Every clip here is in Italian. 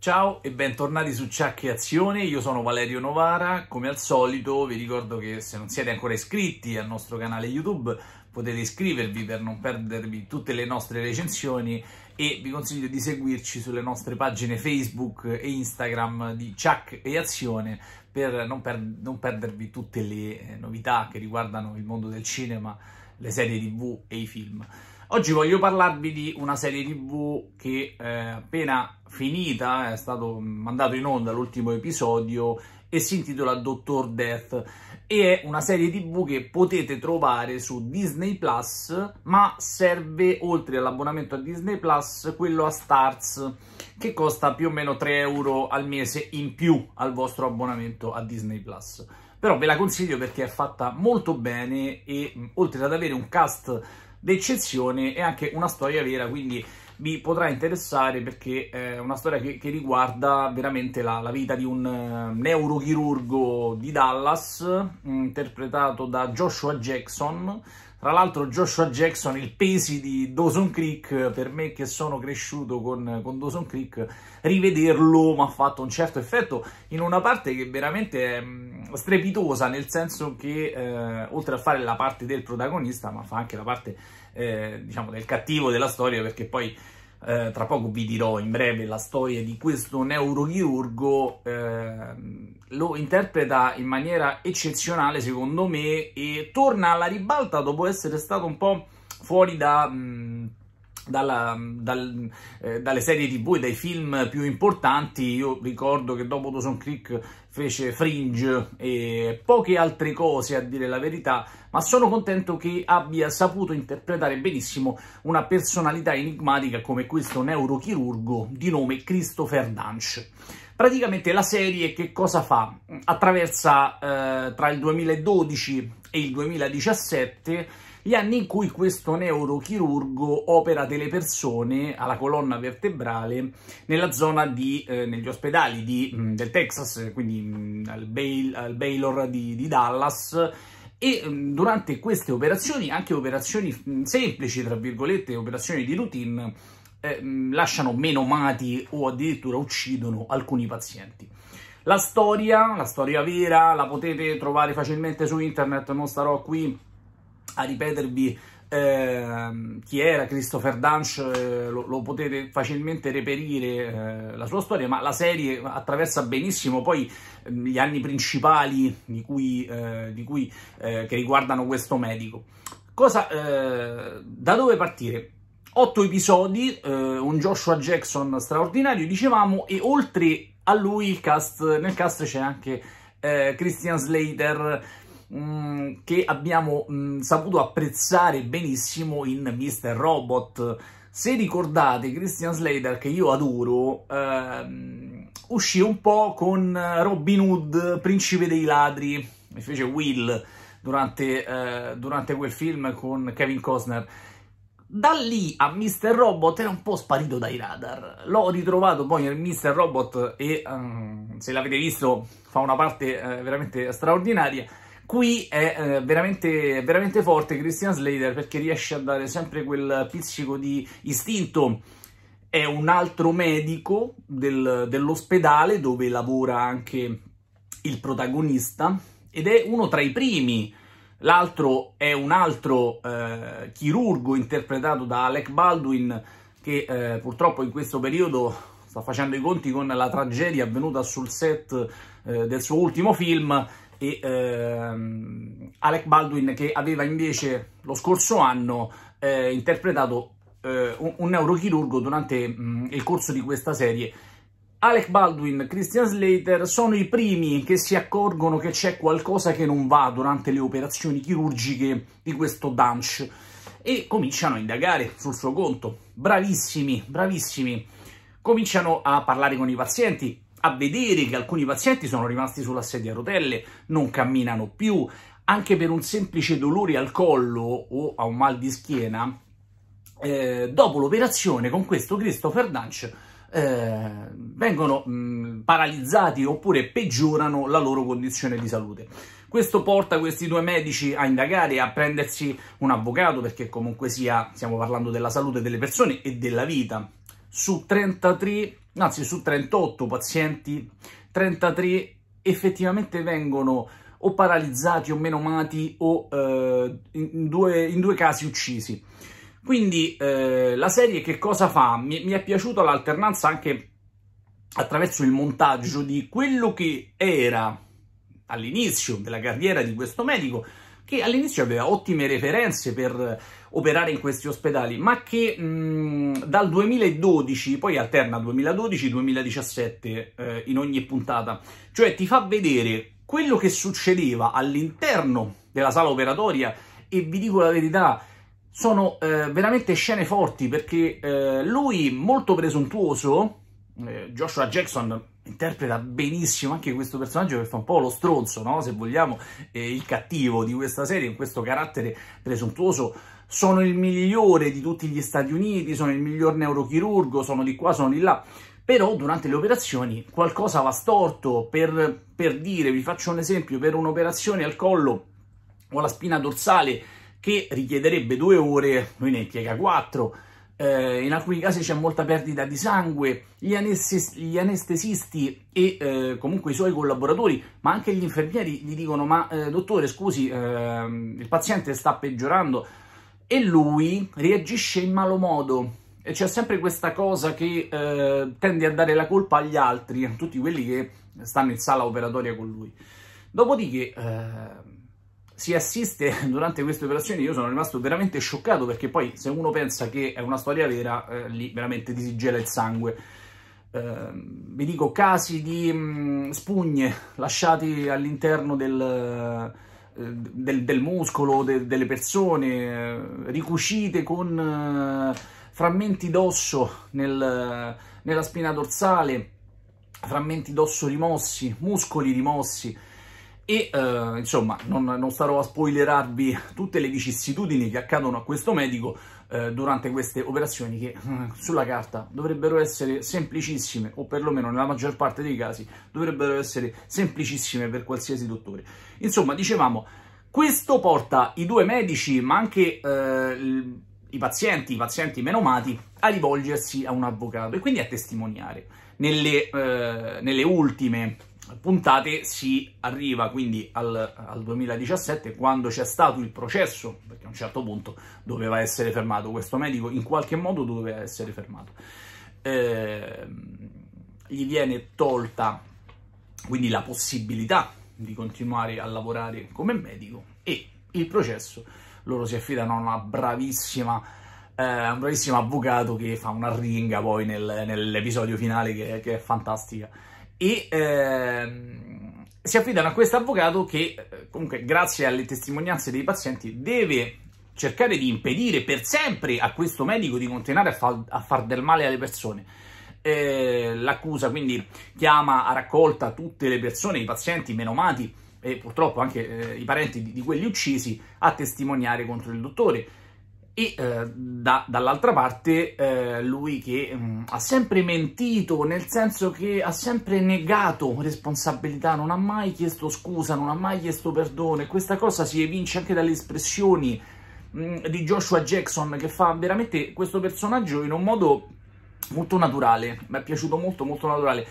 Ciao e bentornati su Ciacche Azione, io sono Valerio Novara, come al solito vi ricordo che se non siete ancora iscritti al nostro canale YouTube potete iscrivervi per non perdervi tutte le nostre recensioni e vi consiglio di seguirci sulle nostre pagine Facebook e Instagram di Ciac e Azione per non, per non perdervi tutte le novità che riguardano il mondo del cinema, le serie tv e i film. Oggi voglio parlarvi di una serie tv che eh, appena finita è stato mandato in onda l'ultimo episodio e si intitola Dottor Death e è una serie tv che potete trovare su Disney Plus ma serve oltre all'abbonamento a Disney Plus quello a Stars che costa più o meno 3 euro al mese in più al vostro abbonamento a Disney Plus però ve la consiglio perché è fatta molto bene e oltre ad avere un cast d'eccezione e anche una storia vera, quindi vi potrà interessare perché è eh, una storia che, che riguarda veramente la, la, vita di un eh, neurochirurgo di Dallas, mm, interpretato da Joshua Jackson, tra l'altro Joshua Jackson, il pesi di Dawson Creek, per me che sono cresciuto con, con Dawson Creek, rivederlo mi ha fatto un certo effetto in una parte che veramente è mm, strepitosa, nel senso che eh, oltre a fare la parte del protagonista, ma fa anche la parte eh, diciamo del cattivo della storia, perché poi eh, tra poco vi dirò in breve la storia di questo neurochirurgo, eh, lo interpreta in maniera eccezionale secondo me e torna alla ribalta dopo essere stato un po' fuori da... Mh, dalla, dal, eh, dalle serie tv e dai film più importanti io ricordo che dopo Dawson Creek fece Fringe e poche altre cose a dire la verità ma sono contento che abbia saputo interpretare benissimo una personalità enigmatica come questo neurochirurgo di nome Christopher Dunch praticamente la serie che cosa fa? attraversa eh, tra il 2012 e il 2017 gli anni in cui questo neurochirurgo opera delle persone alla colonna vertebrale nella zona di, eh, negli ospedali di, mm, del Texas, quindi mm, al, Bail, al, Baylor di, di Dallas, e mm, durante queste operazioni, anche operazioni semplici, tra virgolette, operazioni di routine, eh, lasciano meno mati o addirittura uccidono alcuni pazienti. La storia, la storia vera, la potete trovare facilmente su internet, non starò qui a ripetervi eh, chi era Christopher Dunch eh, lo, lo, potete facilmente reperire eh, la sua storia, ma la serie attraversa benissimo poi ehm, gli anni principali di cui, eh, di cui eh, che riguardano questo medico. Cosa, eh, da dove partire? Otto episodi, un Joshua Jackson straordinario, dicevamo, e oltre a lui cast, nel cast c'è anche Christian Slater, Mm, che abbiamo mh, mm, saputo apprezzare benissimo in Mr. Robot. Se ricordate, Christian Slater, che io adoro, ehm, uscì un po' con Robin Hood, Principe dei Ladri, mi fece Will durante, eh, durante quel film con Kevin Costner. Da lì a Mr. Robot era un po' sparito dai radar. L'ho ritrovato poi nel Mr. Robot e um, se l'avete visto fa una parte eh, veramente straordinaria. Qui è eh, veramente, veramente forte Christian Slater perché riesce a dare sempre quel pizzico di istinto è un altro medico del, dell'ospedale dove lavora anche il protagonista ed è uno tra i primi. L'altro è un altro eh, chirurgo interpretato da Alec Baldwin che eh, purtroppo in questo periodo sta facendo i conti con la tragedia avvenuta sul set eh, del suo ultimo film e ehm, Alec Baldwin che aveva invece lo scorso anno eh, interpretato eh, un, un, neurochirurgo durante mh, mm, il corso di questa serie. Alec Baldwin, Christian Slater sono i primi che si accorgono che c'è qualcosa che non va durante le operazioni chirurgiche di questo Dunch e cominciano a indagare sul suo conto. Bravissimi, bravissimi. Cominciano a parlare con i pazienti, a vedere che alcuni pazienti sono rimasti sulla sedia a rotelle, non camminano più, anche per un semplice dolore al collo o a un mal di schiena, eh, dopo l'operazione con questo Christopher Dunch eh, vengono mh, paralizzati oppure peggiorano la loro condizione di salute. Questo porta questi due medici a indagare, a prendersi un avvocato, perché comunque sia, stiamo parlando della salute delle persone e della vita su 33, anzi su 38 pazienti, 33 effettivamente vengono o paralizzati o menomati o eh, in, due, in, due, casi uccisi. Quindi eh, la serie che cosa fa? Mi, mi è piaciuta l'alternanza anche attraverso il montaggio di quello che era all'inizio della carriera di questo medico che all'inizio aveva ottime referenze per eh, operare in questi ospedali, ma che mh, mm, dal 2012, poi alterna 2012-2017 eh, in ogni puntata, cioè ti fa vedere quello che succedeva all'interno della sala operatoria e vi dico la verità, sono eh, veramente scene forti perché eh, lui molto presuntuoso, eh, Joshua Jackson interpreta benissimo anche questo personaggio che fa un po' lo stronzo, no? se vogliamo, eh, il cattivo di questa serie, in questo carattere presuntuoso. Sono il migliore di tutti gli Stati Uniti, sono il miglior neurochirurgo, sono di qua, sono di là. Però durante le operazioni qualcosa va storto, per, per dire, vi faccio un esempio, per un'operazione al collo o alla spina dorsale che richiederebbe due ore, lui ne impiega quattro, eh, in alcuni casi c'è molta perdita di sangue, gli, anestes gli anestesisti e eh, comunque i suoi collaboratori, ma anche gli infermieri gli dicono ma eh, dottore scusi, ehm, il paziente sta peggiorando e lui reagisce in malo modo. E c'è sempre questa cosa che eh, tende a dare la colpa agli altri, a tutti quelli che stanno in sala operatoria con lui. Dopodiché ehm, si assiste durante queste operazioni, io sono rimasto veramente scioccato perché poi se uno pensa che è una storia vera, eh, lì veramente ti si gela il sangue. Eh, vi dico casi di mh, mm, spugne lasciate all'interno del, eh, del, del, muscolo de, delle persone, eh, ricucite con eh, frammenti d'osso nel, nella spina dorsale, frammenti d'osso rimossi, muscoli rimossi, e eh, insomma non, non, starò a spoilerarvi tutte le vicissitudini che accadono a questo medico eh, durante queste operazioni che eh, sulla carta dovrebbero essere semplicissime o perlomeno nella maggior parte dei casi dovrebbero essere semplicissime per qualsiasi dottore. Insomma dicevamo questo porta i due medici ma anche eh, i pazienti, i pazienti menomati, a rivolgersi a un avvocato e quindi a testimoniare. Nelle, eh, nelle ultime puntate si arriva quindi al, al 2017 quando c'è stato il processo, perché a un certo punto doveva essere fermato, questo medico in qualche modo doveva essere fermato. Eh, gli viene tolta quindi la possibilità di continuare a lavorare come medico e il processo loro si affidano a una bravissima eh, un bravissimo avvocato che fa una ringa poi nel, nell'episodio finale che, che, è fantastica e ehm, si affidano a questo avvocato che eh, comunque grazie alle testimonianze dei pazienti deve cercare di impedire per sempre a questo medico di continuare a, fa a far del male alle persone eh, l'accusa quindi chiama a raccolta tutte le persone, i pazienti menomati e purtroppo anche eh, i parenti di, di, quelli uccisi a testimoniare contro il dottore. E eh, da, dall'altra parte eh, lui che mh, mm, ha sempre mentito, nel senso che ha sempre negato responsabilità, non ha mai chiesto scusa, non ha mai chiesto perdono. E questa cosa si evince anche dalle espressioni mh, mm, di Joshua Jackson, che fa veramente questo personaggio in un modo molto naturale. Mi è piaciuto molto, molto naturale.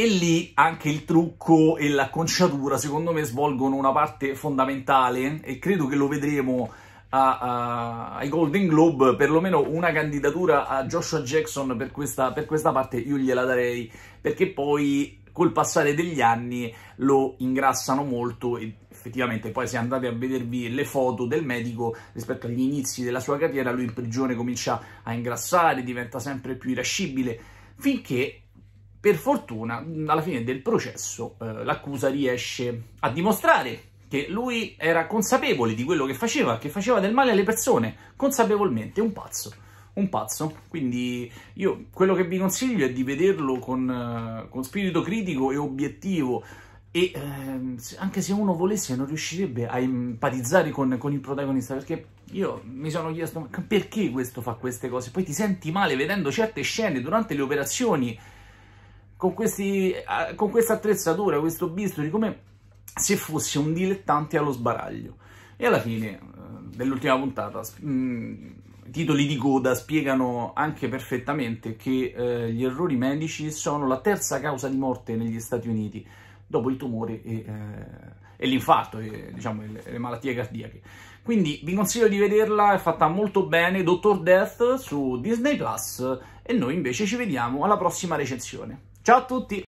E lì anche il trucco e l'acconciatura, secondo me, svolgono una parte fondamentale e credo che lo vedremo a, a, ai Golden Globe, perlomeno una candidatura a Joshua Jackson per questa, per questa parte io gliela darei, perché poi col passare degli anni lo ingrassano molto e effettivamente poi se andate a vedervi le foto del medico rispetto agli inizi della sua carriera lui in prigione comincia a ingrassare, diventa sempre più irascibile finché per fortuna, alla fine del processo, eh, l'accusa riesce a dimostrare che lui era consapevole di quello che faceva, che faceva del male alle persone, consapevolmente, un pazzo. Un pazzo, quindi io quello che vi consiglio è di vederlo con, eh, con spirito critico e obiettivo e ehm, anche se uno volesse non riuscirebbe a empatizzare con, con il protagonista perché io mi sono chiesto perché questo fa queste cose, poi ti senti male vedendo certe scene durante le operazioni con, questi, con questa attrezzatura, questo bisturi, come se fosse un dilettante allo sbaraglio. E alla fine eh, dell'ultima puntata, mm, i titoli di coda spiegano anche perfettamente che eh, gli errori medici sono la terza causa di morte negli Stati Uniti, dopo il tumore e... Eh, e l'infarto, diciamo, le, malattie cardiache. Quindi vi consiglio di vederla, è fatta molto bene, Dottor Death su Disney Plus e noi invece ci vediamo alla prossima recensione. Ciao a tutti!